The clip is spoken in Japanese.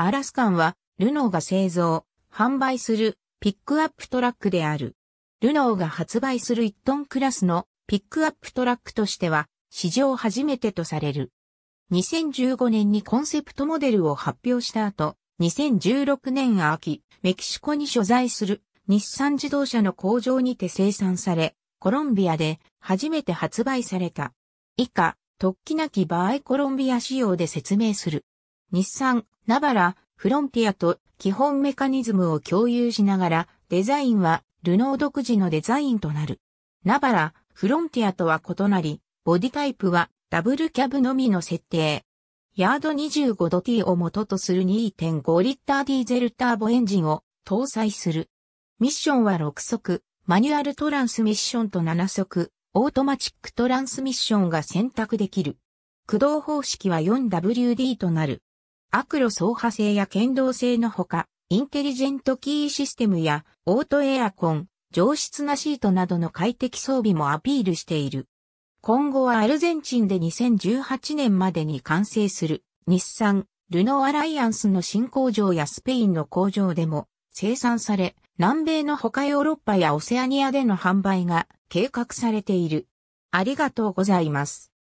アラスカンは、ルノーが製造、販売するピックアップトラックである。ルノーが発売する1トンクラスのピックアップトラックとしては史上初めてとされる。2015年にコンセプトモデルを発表した後、2016年秋、メキシコに所在する日産自動車の工場にて生産され、コロンビアで初めて発売された。以下、突起なき場合コロンビア仕様で説明する。日産、ナバラ、フロンティアと基本メカニズムを共有しながら、デザインはルノー独自のデザインとなる。ナバラ、フロンティアとは異なり、ボディタイプはダブルキャブのみの設定。ヤード25度 T を元とする2.5リッターディーゼルターボエンジンを搭載する。ミッションは6速、マニュアルトランスミッションと7速、オートマチックトランスミッションが選択できる。駆動方式は 4WD となる。悪路走破性や剣道性のほか、インテリジェントキーシステムやオートエアコン、上質なシートなどの快適装備もアピールしている。今後はアルゼンチンで2018年までに完成する日産、ルノーアライアンスの新工場やスペインの工場でも生産され、南米の他ヨーロッパやオセアニアでの販売が計画されている。ありがとうございます。